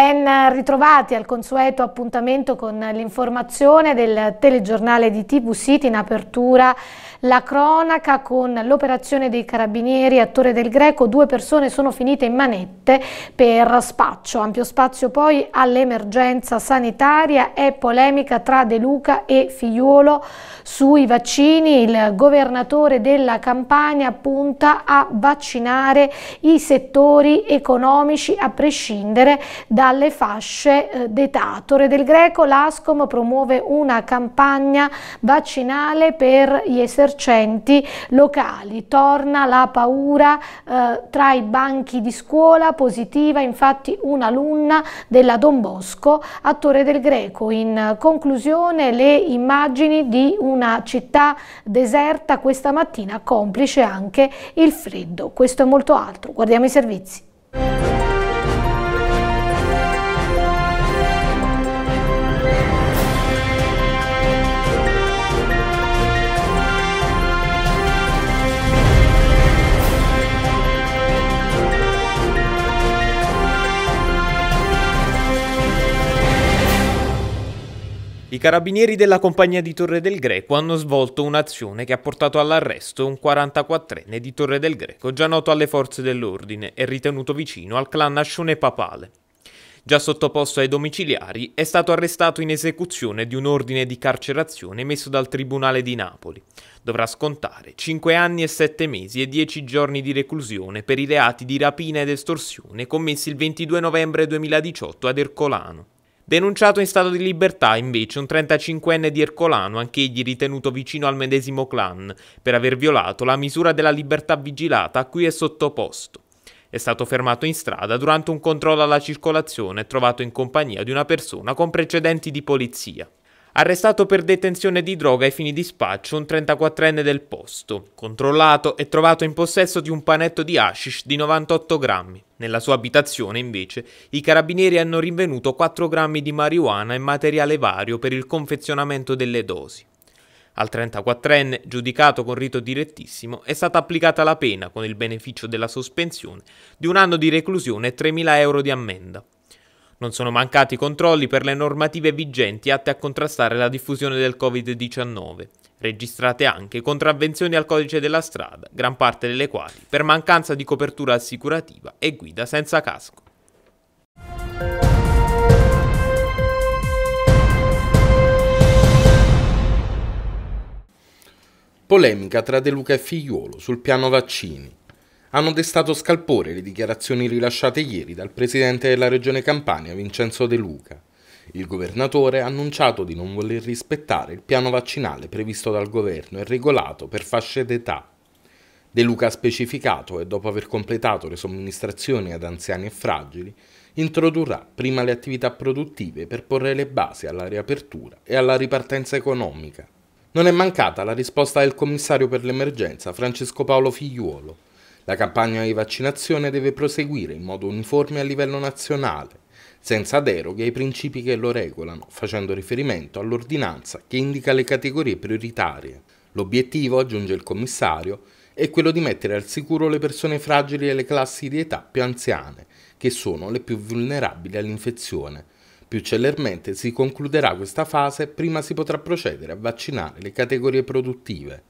Ben ritrovati al consueto appuntamento con l'informazione del telegiornale di TV City in apertura la cronaca con l'operazione dei carabinieri a Torre del Greco, due persone sono finite in manette per spaccio, ampio spazio poi all'emergenza sanitaria e polemica tra De Luca e Figliuolo sui vaccini, il governatore della Campania punta a vaccinare i settori economici a prescindere da dalle fasce eh, d'età. Torre del Greco, l'ASCOM promuove una campagna vaccinale per gli esercenti locali. Torna la paura eh, tra i banchi di scuola, positiva infatti un'alunna della Don Bosco a Torre del Greco. In conclusione le immagini di una città deserta questa mattina, complice anche il freddo. Questo è molto altro. Guardiamo i servizi. I carabinieri della compagnia di Torre del Greco hanno svolto un'azione che ha portato all'arresto un 44enne di Torre del Greco, già noto alle forze dell'ordine e ritenuto vicino al clan Ascione Papale. Già sottoposto ai domiciliari, è stato arrestato in esecuzione di un ordine di carcerazione emesso dal Tribunale di Napoli. Dovrà scontare 5 anni e 7 mesi e 10 giorni di reclusione per i reati di rapina ed estorsione commessi il 22 novembre 2018 ad Ercolano. Denunciato in stato di libertà invece un 35enne di Ercolano, anch'egli ritenuto vicino al medesimo clan, per aver violato la misura della libertà vigilata a cui è sottoposto. È stato fermato in strada durante un controllo alla circolazione e trovato in compagnia di una persona con precedenti di polizia. Arrestato per detenzione di droga ai fini di spaccio un 34enne del posto, controllato e trovato in possesso di un panetto di hashish di 98 grammi. Nella sua abitazione, invece, i carabinieri hanno rinvenuto 4 grammi di marijuana e materiale vario per il confezionamento delle dosi. Al 34enne, giudicato con rito direttissimo, è stata applicata la pena, con il beneficio della sospensione, di un anno di reclusione e 3.000 euro di ammenda. Non sono mancati controlli per le normative vigenti atte a contrastare la diffusione del Covid-19. Registrate anche contravvenzioni al codice della strada, gran parte delle quali per mancanza di copertura assicurativa e guida senza casco. Polemica tra De Luca e Figliuolo sul piano vaccini. Hanno destato scalpore le dichiarazioni rilasciate ieri dal presidente della regione Campania, Vincenzo De Luca. Il governatore ha annunciato di non voler rispettare il piano vaccinale previsto dal governo e regolato per fasce d'età. De Luca ha specificato che dopo aver completato le somministrazioni ad anziani e fragili, introdurrà prima le attività produttive per porre le basi alla riapertura e alla ripartenza economica. Non è mancata la risposta del commissario per l'emergenza Francesco Paolo Figliuolo. La campagna di vaccinazione deve proseguire in modo uniforme a livello nazionale senza deroghe ai principi che lo regolano, facendo riferimento all'ordinanza che indica le categorie prioritarie. L'obiettivo, aggiunge il commissario, è quello di mettere al sicuro le persone fragili e le classi di età più anziane, che sono le più vulnerabili all'infezione. Più celermente si concluderà questa fase prima si potrà procedere a vaccinare le categorie produttive.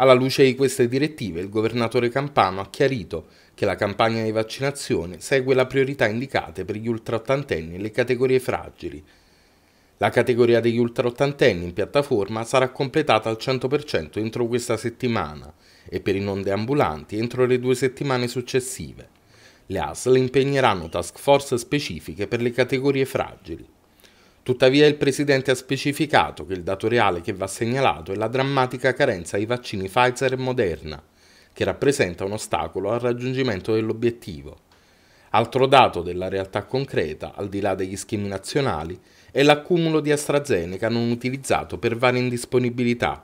Alla luce di queste direttive, il governatore Campano ha chiarito che la campagna di vaccinazione segue la priorità indicate per gli ultraottantenni e le categorie fragili. La categoria degli ultraottantenni in piattaforma sarà completata al 100% entro questa settimana e per i non deambulanti entro le due settimane successive. Le ASL impegneranno task force specifiche per le categorie fragili. Tuttavia il Presidente ha specificato che il dato reale che va segnalato è la drammatica carenza ai vaccini Pfizer e Moderna, che rappresenta un ostacolo al raggiungimento dell'obiettivo. Altro dato della realtà concreta, al di là degli schemi nazionali, è l'accumulo di AstraZeneca non utilizzato per varie indisponibilità.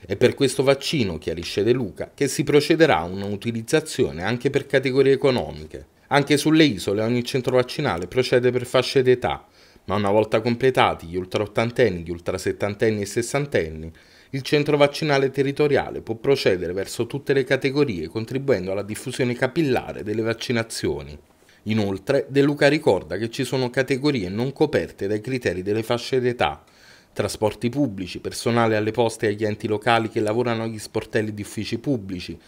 È per questo vaccino, chiarisce De Luca, che si procederà a un'utilizzazione anche per categorie economiche. Anche sulle isole ogni centro vaccinale procede per fasce d'età, ma una volta completati gli ultraottantenni, gli ultrasettantenni e sessantenni, il centro vaccinale territoriale può procedere verso tutte le categorie contribuendo alla diffusione capillare delle vaccinazioni. Inoltre, De Luca ricorda che ci sono categorie non coperte dai criteri delle fasce d'età, trasporti pubblici, personale alle poste e agli enti locali che lavorano agli sportelli di uffici pubblici,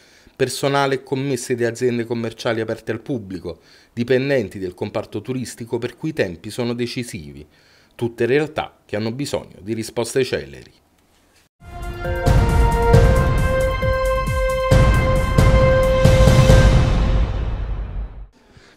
personale e commesse di aziende commerciali aperte al pubblico, dipendenti del comparto turistico per cui i tempi sono decisivi, tutte realtà che hanno bisogno di risposte celeri.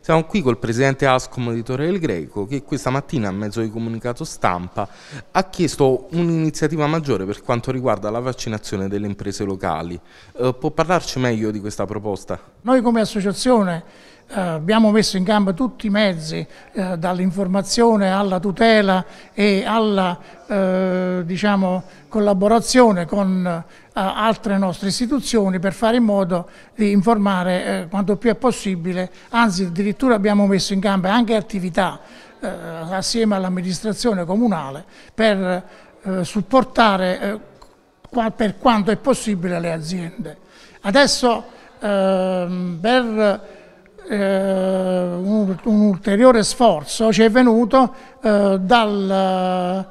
Siamo qui col presidente Ascom di Torre del Greco che questa mattina a mezzo di comunicato stampa ha chiesto un'iniziativa maggiore per quanto riguarda la vaccinazione delle imprese locali. Eh, può parlarci meglio di questa proposta? Noi come associazione eh, abbiamo messo in campo tutti i mezzi, eh, dall'informazione alla tutela e alla eh, diciamo, collaborazione con eh, altre nostre istituzioni per fare in modo di informare eh, quanto più è possibile, anzi addirittura abbiamo messo in campo anche attività eh, assieme all'amministrazione comunale per supportare per quanto è possibile le aziende. Adesso ehm, per eh, un, un, ulteriore sforzo ci è venuto eh, dal,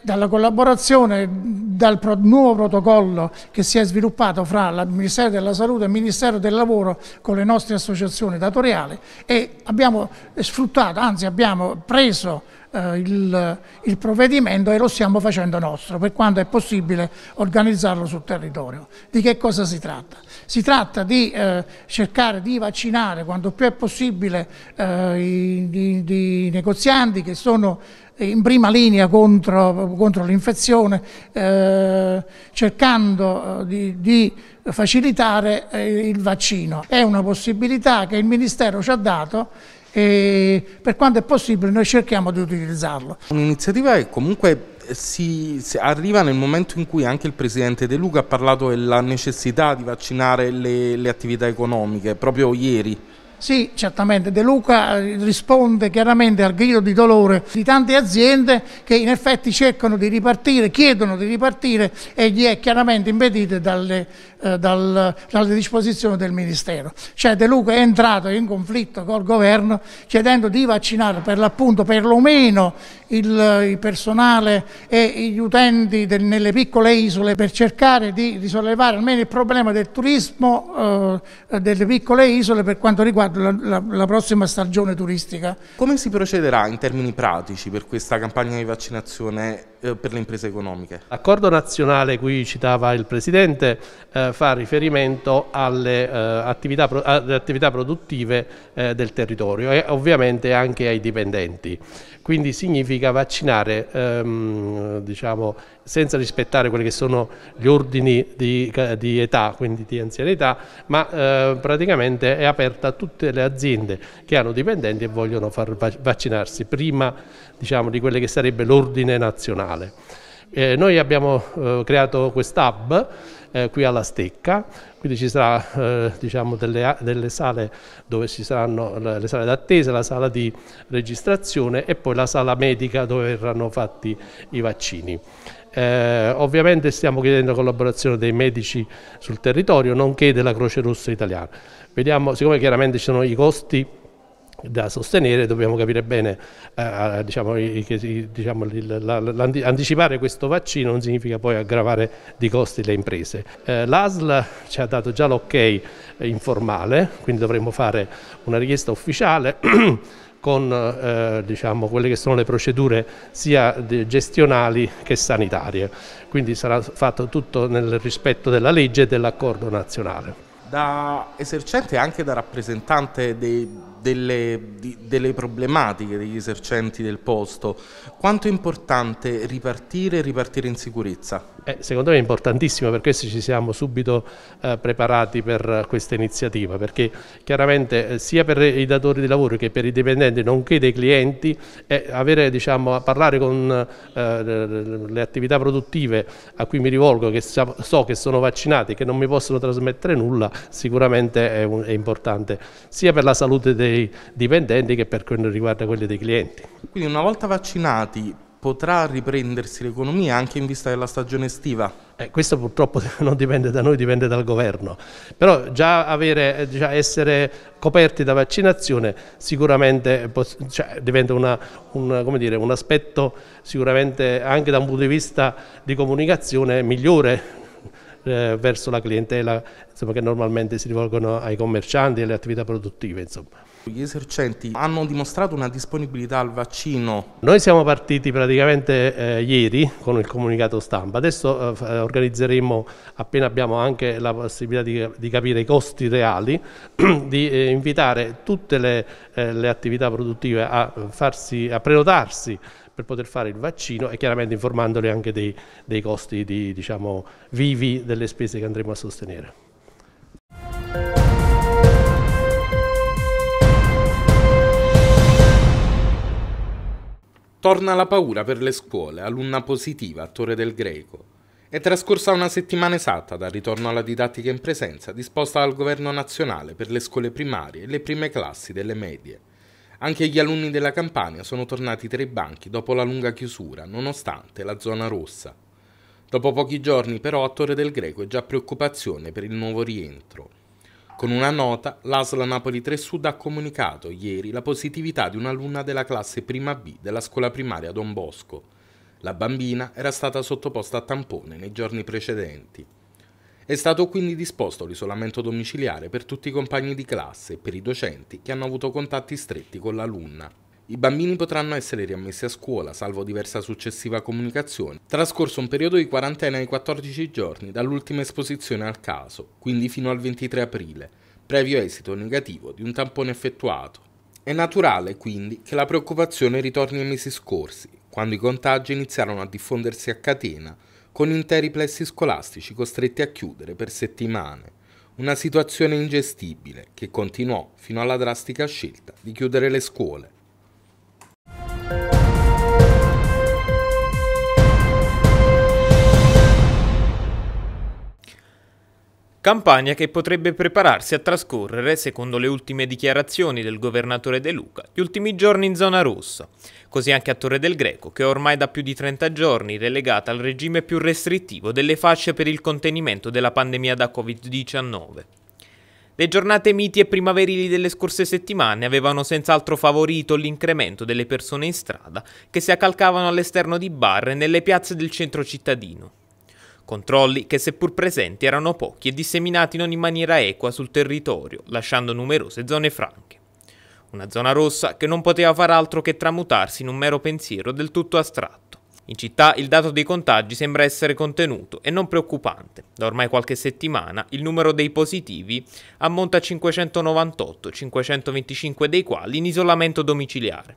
dalla collaborazione, dal pro, nuovo protocollo che si è sviluppato fra il Ministero della Salute e il Ministero del Lavoro con le nostre associazioni datoriali e abbiamo sfruttato, anzi abbiamo preso eh, il, il, provvedimento e lo stiamo facendo nostro, per quanto è possibile organizzarlo sul territorio. Di che cosa si tratta? Si tratta di eh, cercare di vaccinare quanto più è possibile eh, i, i, i negozianti che sono in prima linea contro, contro l'infezione, eh, cercando eh, di, di facilitare eh, il vaccino. È una possibilità che il Ministero ci ha dato e per quanto è possibile noi cerchiamo di utilizzarlo. Un'iniziativa che comunque eh, si, si, arriva nel momento in cui anche il presidente De Luca ha parlato della necessità di vaccinare le, le attività economiche, proprio ieri. Sì, certamente. De Luca eh, risponde chiaramente al grido di dolore di tante aziende che in effetti cercano di ripartire, chiedono di ripartire e gli è chiaramente impedito dalle, eh, dal, dalle disposizioni del Ministero. Cioè De Luca è entrato in conflitto col governo chiedendo di vaccinare per l'appunto perlomeno il, eh, il, personale e gli utenti del, nelle piccole isole per cercare di risollevare almeno il problema del turismo eh, delle piccole isole per quanto riguarda riguarda la, la, la prossima stagione turistica. Come si procederà in termini pratici per questa campagna di vaccinazione eh, per le imprese economiche? L'accordo nazionale cui citava il Presidente eh, fa riferimento alle, eh, attività, alle attività, produttive eh, del territorio e ovviamente anche ai dipendenti. Quindi significa vaccinare ehm, diciamo, senza rispettare quelli che sono gli ordini di, di età, quindi di anzianità, ma eh, praticamente è aperta a tutte le aziende che hanno dipendenti e vogliono far vaccinarsi prima diciamo, di quello che sarebbe l'ordine nazionale. Eh, noi abbiamo eh, creato quest'hub eh, qui alla Stecca, quindi ci saranno eh, diciamo delle, delle, sale dove ci saranno le, le sale d'attesa, la sala di registrazione e poi la sala medica dove verranno fatti i vaccini. Eh, ovviamente stiamo chiedendo collaborazione dei medici sul territorio, nonché della Croce Rossa italiana. Vediamo, siccome chiaramente ci sono i costi da sostenere, dobbiamo capire bene, eh, diciamo, che, diciamo, anticipare questo vaccino non significa poi aggravare di costi le imprese. Eh, L'ASL ci ha dato già l'ok informale, quindi dovremmo fare una richiesta ufficiale con eh, diciamo, quelle che sono le procedure sia gestionali che sanitarie. Quindi sarà fatto tutto nel rispetto della legge e dell'accordo nazionale. Da esercente e anche da rappresentante dei delle, di, delle problematiche degli esercenti del posto. Quanto è importante ripartire e ripartire in sicurezza? Eh, secondo me è importantissimo, per questo ci siamo subito eh, preparati per questa iniziativa, perché chiaramente eh, sia per i datori di lavoro che per i dipendenti, nonché dei clienti, avere, diciamo, parlare con eh, le attività produttive a cui mi rivolgo, che so che sono vaccinati, che non mi possono trasmettere nulla, sicuramente è, un, è importante, sia per la salute dei dei dipendenti che per quanto riguarda quelli dei clienti. Quindi una volta vaccinati potrà riprendersi l'economia anche in vista della stagione estiva? Eh, questo purtroppo non dipende da noi, dipende dal governo, però già, avere, eh, già essere coperti da vaccinazione sicuramente cioè, diventa una, una, dire, un aspetto sicuramente anche da un punto di vista di comunicazione migliore eh, verso la clientela insomma, che normalmente si rivolgono ai commercianti e alle attività produttive. Insomma. Gli esercenti hanno dimostrato una disponibilità al vaccino. Noi siamo partiti praticamente eh, ieri con il comunicato stampa, adesso eh, eh organizzeremo, appena abbiamo anche la possibilità di, di capire i costi reali, di eh, invitare tutte le, eh, le, attività produttive a, eh, farsi, a prenotarsi per poter fare il vaccino e chiaramente informandoli anche dei, dei costi di, diciamo, vivi delle spese che andremo a sostenere. Torna la paura per le scuole, alunna positiva a Torre del Greco. È trascorsa una settimana esatta dal ritorno alla didattica in presenza disposta dal governo nazionale per le scuole primarie e le prime classi delle medie. Anche gli alunni della Campania sono tornati tra i banchi dopo la lunga chiusura, nonostante la zona rossa. Dopo pochi giorni però a Torre del Greco è già preoccupazione per il nuovo rientro. Con una nota, l'ASLA Napoli 3 Sud ha comunicato ieri la positività di un'alunna della classe prima B della scuola primaria Don Bosco. La bambina era stata sottoposta a tampone nei giorni precedenti. È stato quindi disposto l'isolamento domiciliare per tutti i compagni di classe e per i docenti che hanno avuto contatti stretti con l'alunna. I bambini potranno essere riammessi a scuola, salvo diversa successiva comunicazione, trascorso un periodo di quarantena di 14 giorni dall'ultima esposizione al caso, quindi fino al 23 aprile, previo esito negativo di un tampone effettuato. È naturale, quindi, che la preoccupazione ritorni ai mesi scorsi, quando i contagi iniziarono a diffondersi a catena, con interi plessi scolastici costretti a chiudere per settimane. Una situazione ingestibile che continuò fino alla drastica scelta di chiudere le scuole. Campagna che potrebbe prepararsi a trascorrere, secondo le ultime dichiarazioni del governatore De Luca, gli ultimi giorni in zona rossa. Così anche a Torre del Greco, che è ormai da più di 30 giorni relegata al regime più restrittivo delle fasce per il contenimento della pandemia da Covid-19. Le giornate miti e primaverili delle scorse settimane avevano senz'altro favorito l'incremento delle persone in strada che si accalcavano all'esterno di bar e nelle piazze del centro cittadino. Controlli che seppur presenti erano pochi e disseminati non in maniera equa sul territorio, lasciando numerose zone franche. Una zona rossa che non poteva far altro che tramutarsi in un mero pensiero del tutto astratto. In città il dato dei contagi sembra essere contenuto e non preoccupante. Da ormai qualche settimana il numero dei positivi ammonta a 598, 525 dei quali in isolamento domiciliare.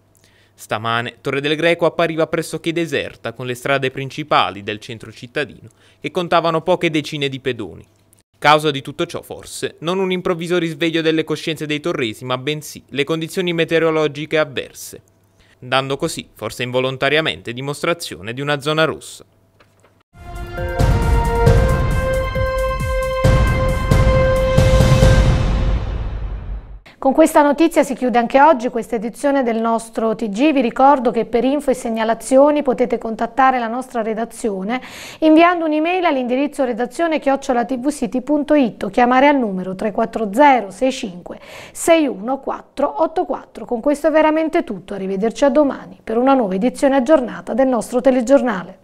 Stamane Torre del Greco appariva pressoché deserta con le strade principali del centro cittadino che contavano poche decine di pedoni. Causa di tutto ciò forse non un improvviso risveglio delle coscienze dei torresi ma bensì le condizioni meteorologiche avverse, dando così, forse involontariamente, dimostrazione di una zona rossa. Con questa notizia si chiude anche oggi questa edizione del nostro TG. Vi ricordo che per info e segnalazioni potete contattare la nostra redazione inviando un'email all'indirizzo redazione chiocciolatvcity.it o chiamare al numero 340 65 61484. Con questo è veramente tutto. Arrivederci a domani per una nuova edizione aggiornata del nostro telegiornale.